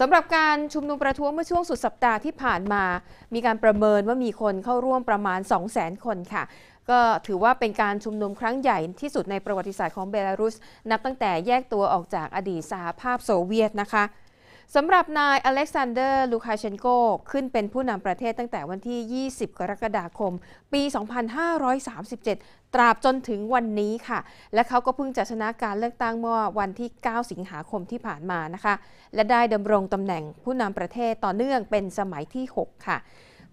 สำหรับการชุมนุมประท้วงเมื่อช่วงสุดสัปดาห์ที่ผ่านมา มีการประเมินว่ามีคนเข้าร่วมประมาณ 200,000 คนค่ะ ก็ถือว่าเป็นการชุมนุมครั้งใหญ่ที่สุดในประวัติศาสตร์ของเบลารุส นับตั้งแต่แยกตัวออกจากอดีตสหภาพโซเวียตนะคะสำหรับนายอเล็กซานเดอร์ลูคาเชนโก ขึ้นเป็นผู้นำประเทศตั้งแต่วันที่ 20 กรกฎาคม ปี 2537 ตราบจนถึงวันนี้ค่ะ และเขาก็เพิ่งจะชนะการเลือกตั้งเมื่อวันที่ 9 สิงหาคมที่ผ่านมานะคะและได้ดำรงตำแหน่งผู้นำประเทศต่อเนื่องเป็นสมัยที่ 6 ค่ะ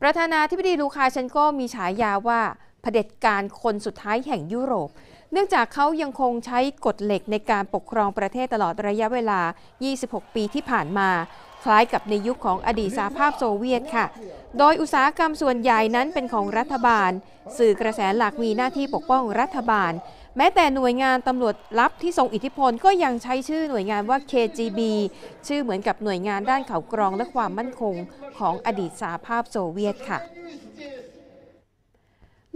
ประธานาธิบดีลูคาเชนโกมีฉายาว่าเผด็จการคนสุดท้ายแห่งยุโรปเนื่องจากเขายังคงใช้กฎเหล็กในการปกครองประเทศตลอดระยะเวลา 26 ปีที่ผ่านมา คล้ายกับในยุคของอดีตสหภาพโซเวียตค่ะ โดยอุตสาหกรรมส่วนใหญ่นั้นเป็นของรัฐบาล สื่อกระแสหลักมีหน้าที่ปกป้องรัฐบาล แม้แต่หน่วยงานตำรวจลับที่ทรงอิทธิพลก็ยังใช้ชื่อหน่วยงานว่า KGB ชื่อเหมือนกับหน่วยงานด้านข่าวกรองและความมั่นคงของอดีตสหภาพโซเวียตค่ะ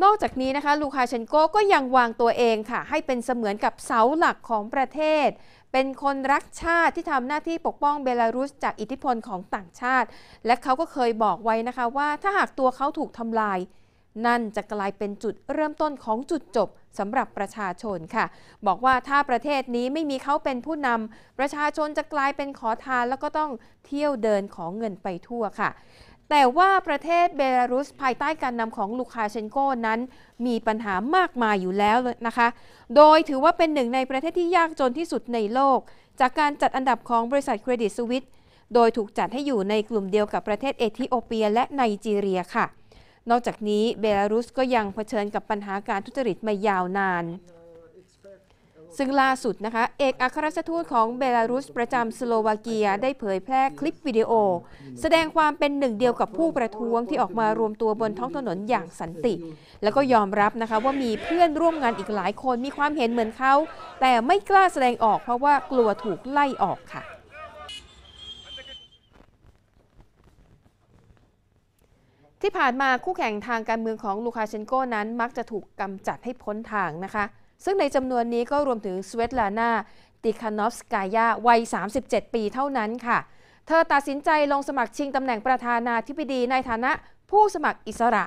นอกจากนี้นะคะ ลูคาเชนโกก็ยังวางตัวเองค่ะให้เป็นเสมือนกับเสาหลักของประเทศ เป็นคนรักชาติที่ทำหน้าที่ปกป้องเบลารุส จากอิทธิพลของต่างชาติ และเขาก็เคยบอกไว้นะคะว่าถ้าหากตัวเขาถูกทำลาย นั่นจะกลายเป็นจุดเริ่มต้นของจุดจบสำหรับประชาชนค่ะ บอกว่าถ้าประเทศนี้ไม่มีเขาเป็นผู้นำประชาชนจะกลายเป็นขอทานแล้วก็ต้องเที่ยวเดินของเงินไปทั่วค่ะแต่ว่าประเทศเบลารุส ภายใต้การนำของลูคาเชนโกนั้น มีปัญหามากมายอยู่แล้วนะคะ โดยถือว่าเป็นหนึ่งในประเทศที่ยากจนที่สุดในโลก จากการจัดอันดับของบริษัทเครดิตสวิตโดยถูกจัดให้อยู่ในกลุ่มเดียวกับประเทศเอธิโอเปียและไนจีเรียค่ะ นอกจากนี้เบลารุสก็ยังเผชิญกับปัญหาการทุจริตมายาวนานซึ่งล่าสุดนะคะ เอกอัครราชทูตของเบลารุสประจำสโลวาเกียได้เผยแพร่คลิปวิดีโอ แสดงความเป็นหนึ่งเดียวกับผู้ประท้วงที่ออกมารวมตัวบนท้องถนนอย่างสันติ แล้วก็ยอมรับนะคะว่ามีเพื่อนร่วมงานอีกหลายคนมีความเห็นเหมือนเขาแต่ไม่กล้าแสดงออกเพราะว่ากลัวถูกไล่ออกค่ะ ที่ผ่านมาคู่แข่งทางการเมืองของลูคาเชนโกนั้นมักจะถูกกำจัดให้พ้นทางนะคะซึ่งในจำนวนนี้ก็รวมถึงสเวตลานาติคานอฟสกายาวัย 37 ปีเท่านั้นค่ะ เธอตัดสินใจลงสมัครชิงตำแหน่งประธานาธิบดีในฐานะผู้สมัครอิสระ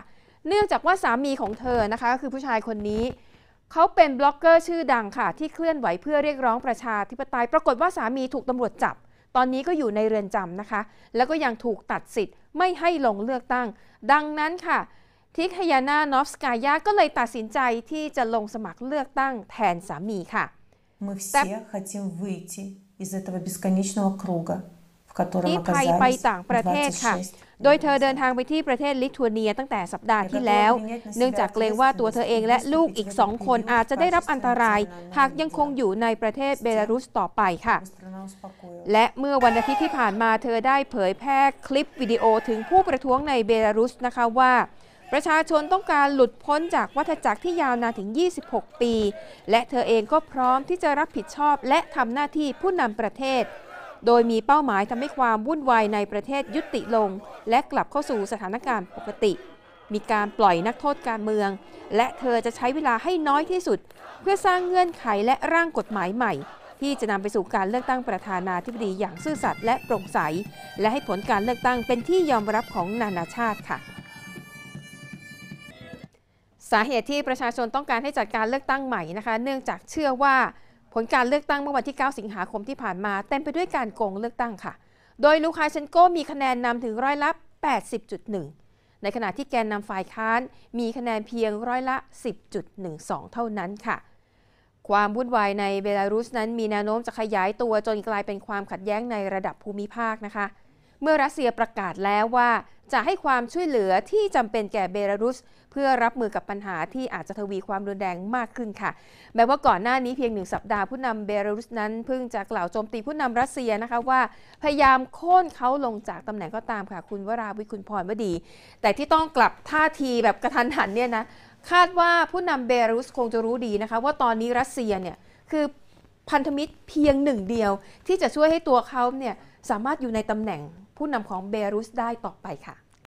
เนื่องจากว่าสามีของเธอนะคะคือผู้ชายคนนี้ เขาเป็นบล็อกเกอร์ชื่อดังค่ะ ที่เคลื่อนไหวเพื่อเรียกร้องประชาธิปไตย ปรากฏว่าสามีถูกตำรวจจับ ตอนนี้ก็อยู่ในเรือนจำนะคะ แล้วก็ยังถูกตัดสิทธิ์ไม่ให้ลงเลือกตั้ง ดังนั้นค่ะทิคฮยานานอฟสกายา ก็เลยตัดสินใจที่จะลงสมัครเลือกตั้งแทนสามีค่ะ Мы все хотим выйти из этого бесконечного круга, в котором ที่ไปไปต่างประเทศค่ะ โดยเธอเดินทางไปที่ประเทศลิทัวเนียตั้งแต่สัปดาห์ที่แล้ว เนื่องจากเกรงว่าตัวเธอเองและลูกอีกสองคนอาจจะได้รับอันตรายหากยังคงอยู่ในประเทศเบลารุสต่อไปค่ะ และเมื่อวันอาทิตย์ที่ผ่านมาเธอได้เผยแพร่คลิปวิดีโอถึงผู้ประท้วงในเบลารุสนะคะว่าประชาชนต้องการหลุดพ้นจากวัฏจักรที่ยาวนานถึง 26 ปี และเธอเองก็พร้อมที่จะรับผิดชอบและทำหน้าที่ผู้นำประเทศ โดยมีเป้าหมายทำให้ความวุ่นวายในประเทศยุติลง และกลับเข้าสู่สถานการณ์ปกติ มีการปล่อยนักโทษการเมือง และเธอจะใช้เวลาให้น้อยที่สุด เพื่อสร้างเงื่อนไขและร่างกฎหมายใหม่ ที่จะนำไปสู่การเลือกตั้งประธานาธิบดีอย่างซื่อสัตย์และโปร่งใส และให้ผลการเลือกตั้งเป็นที่ยอมรับของนานาชาติค่ะสาเหตุที่ประชาชนต้องการให้จัดการเลือกตั้งใหม่นะคะ เนื่องจากเชื่อว่าผลการเลือกตั้งเมื่อวันที่ 9 สิงหาคมที่ผ่านมา เต็มไปด้วยการโกงเลือกตั้งค่ะ โดยลูคาเชนโก มีคะแนนนำถึงร้อยละ 80.1 ในขณะที่แกนนำฝ่ายค้าน มีคะแนนเพียงร้อยละ 10.12 เท่านั้นค่ะ ความวุ่นวายในเบลารุสนั้น มีแนวโน้มจะขยายตัวจนกลายเป็นความขัดแย้งในระดับภูมิภาคนะคะ เมื่อรัสเซียประกาศแล้วว่าจะให้ความช่วยเหลือที่จำเป็นแก่เบลารุส เพื่อรับมือกับปัญหาที่อาจจะทวีความรุนแรงมากขึ้นค่ะ แม้ว่าก่อนหน้านี้เพียงหนึ่งสัปดาห์ผู้นำเบลารุสนั้นเพิ่งจะกล่าวโจมตีผู้นำรัสเซียนะคะว่าพยายามโค่นเขาลงจากตำแหน่งก็ตามค่ะคุณวรา วิคุณพรวดี แต่ที่ต้องกลับท่าทีแบบกระทันหันเนี่ยนะคาดว่าผู้นำเบลารุสคงจะรู้ดีนะคะว่าตอนนี้รัสเซียเนี่ยคือพันธมิตรเพียงหนึ่งเดียว ที่จะช่วยให้ตัวเขาเนี่ยสามารถอยู่ในตำแหน่งผู้นำของเบรุสได้ต่อไปค่ะ